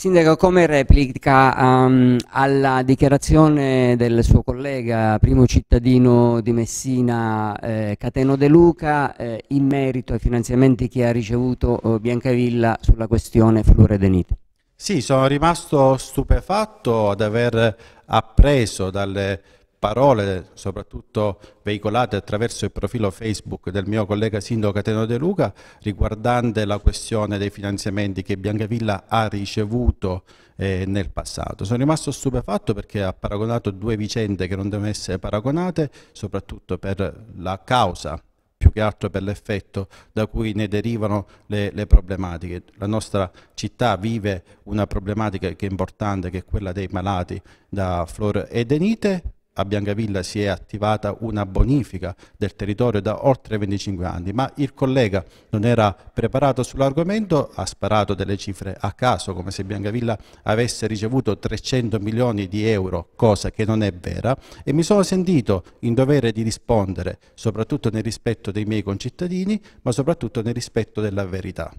Sindaco, come replica um, alla dichiarazione del suo collega, primo cittadino di Messina, eh, Cateno De Luca, eh, in merito ai finanziamenti che ha ricevuto eh, Biancavilla sulla questione fluoredenite? Sì, sono rimasto stupefatto ad aver appreso dalle parole, soprattutto veicolate attraverso il profilo Facebook del mio collega sindaco Cateno De Luca, riguardante la questione dei finanziamenti che Biancavilla ha ricevuto eh, nel passato. Sono rimasto stupefatto perché ha paragonato due vicende che non devono essere paragonate, soprattutto per la causa più che altro per l'effetto da cui ne derivano le, le, problematiche. La nostra città vive una problematica che è importante, che è quella dei malati da flor edenite, a Biancavilla si è attivata una bonifica del territorio da oltre 25 anni, ma il collega non era preparato sull'argomento, ha sparato delle cifre a caso, come se Biancavilla avesse ricevuto 300 milioni di euro, cosa che non è vera, e mi sono sentito in dovere di rispondere, soprattutto nel rispetto dei miei concittadini, ma soprattutto nel rispetto della verità.